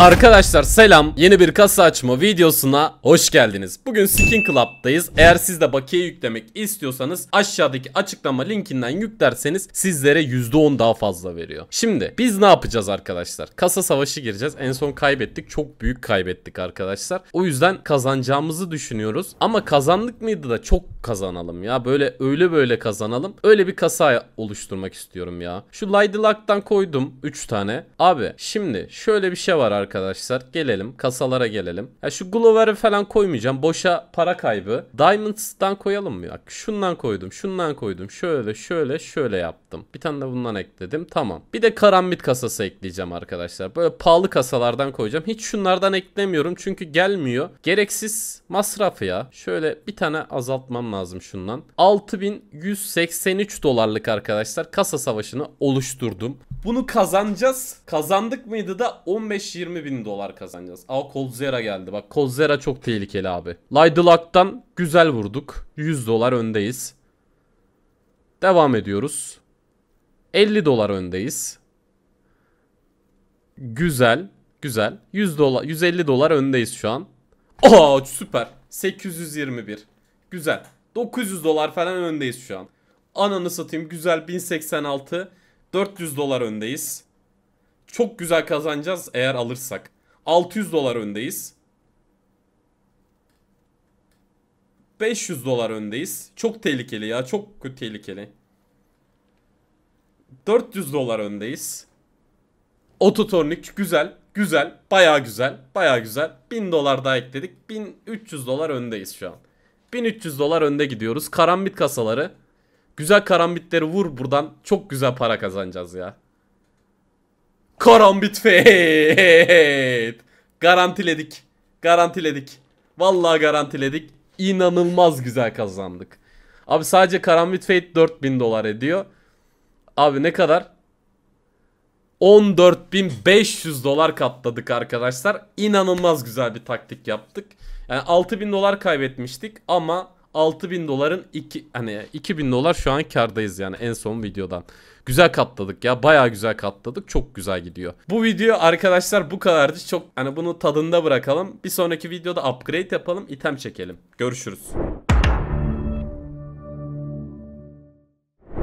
Arkadaşlar selam yeni bir kasa açma videosuna hoş geldiniz. Bugün Skin Club'dayız. Eğer siz de bakiye yüklemek istiyorsanız aşağıdaki açıklama linkinden yüklerseniz sizlere %10 daha fazla veriyor. Şimdi biz ne yapacağız arkadaşlar? Kasa savaşı gireceğiz. En son kaybettik. Çok büyük kaybettik arkadaşlar. O yüzden kazanacağımızı düşünüyoruz. Ama kazandık mıydı da çok kazanalım ya. Böyle öyle böyle kazanalım. Öyle bir kasa oluşturmak istiyorum ya. Şu Lady Luck'tan koydum 3 tane. Abi şimdi şöyle bir şey var arkadaşlar arkadaşlar gelelim kasalara gelelim. Ya şu Glover'ı falan koymayacağım. Boşa para kaybı. Diamonds'dan koyalım mı? Bak şundan koydum, şundan koydum. Şöyle, şöyle, şöyle yaptım. Bir tane de bundan ekledim. Tamam. Bir de karambit kasası ekleyeceğim arkadaşlar. Böyle pahalı kasalardan koyacağım. Hiç şunlardan eklemiyorum çünkü gelmiyor. Gereksiz masrafı ya. Şöyle bir tane azaltmam lazım şundan. 6183 dolarlık arkadaşlar kasa savaşını oluşturdum. Bunu kazanacağız. Kazandık mıydı da 15-20 bin dolar kazanacağız. Aa Colzera geldi. Bak Colzera çok tehlikeli abi. Laydılak'tan güzel vurduk. 100 dolar öndeyiz. Devam ediyoruz. 50 dolar öndeyiz. Güzel. Güzel. 100 dolar 150 dolar öndeyiz şu an. Aa süper. 821. Güzel. 900 dolar falan öndeyiz şu an. Ananı satayım güzel 1086. 400 dolar öndeyiz. Çok güzel kazanacağız eğer alırsak. 600 dolar öndeyiz. 500 dolar öndeyiz. Çok tehlikeli ya. Çok kötü tehlikeli. 400 dolar öndeyiz. Ototornik güzel. Güzel. Baya güzel. Baya güzel. 1000 dolar daha ekledik. 1300 dolar öndeyiz şu an. 1300 dolar önde gidiyoruz. Karambit kasaları Güzel karambitleri vur buradan. Çok güzel para kazanacağız ya. Karambit fade. Garantiledik. Garantiledik. Vallahi garantiledik. İnanılmaz güzel kazandık. Abi sadece karambit fade 4000 dolar ediyor. Abi ne kadar? 14.500 dolar katladık arkadaşlar. İnanılmaz güzel bir taktik yaptık. Yani 6.000 dolar kaybetmiştik ama 6000 doların 2 hani 2000 dolar şu an kardayız yani en son videodan. Güzel katladık ya baya güzel katladık çok güzel gidiyor. Bu video arkadaşlar bu kadardı çok hani bunu tadında bırakalım. Bir sonraki videoda upgrade yapalım item çekelim. Görüşürüz.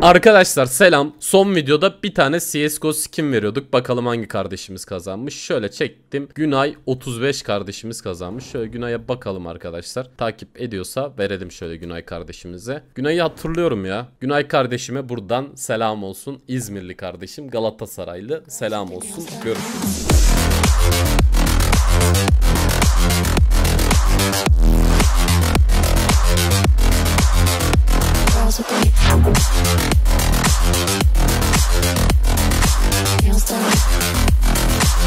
Arkadaşlar selam. Son videoda bir tane CSGO skin veriyorduk. Bakalım hangi kardeşimiz kazanmış. Şöyle çektim. Günay 35 kardeşimiz kazanmış. Şöyle Günay'a bakalım arkadaşlar. Takip ediyorsa verelim şöyle Günay kardeşimize. Günay'ı hatırlıyorum ya. Günay kardeşime buradan selam olsun. İzmirli kardeşim Galatasaraylı. Selam olsun. Görüşürüz.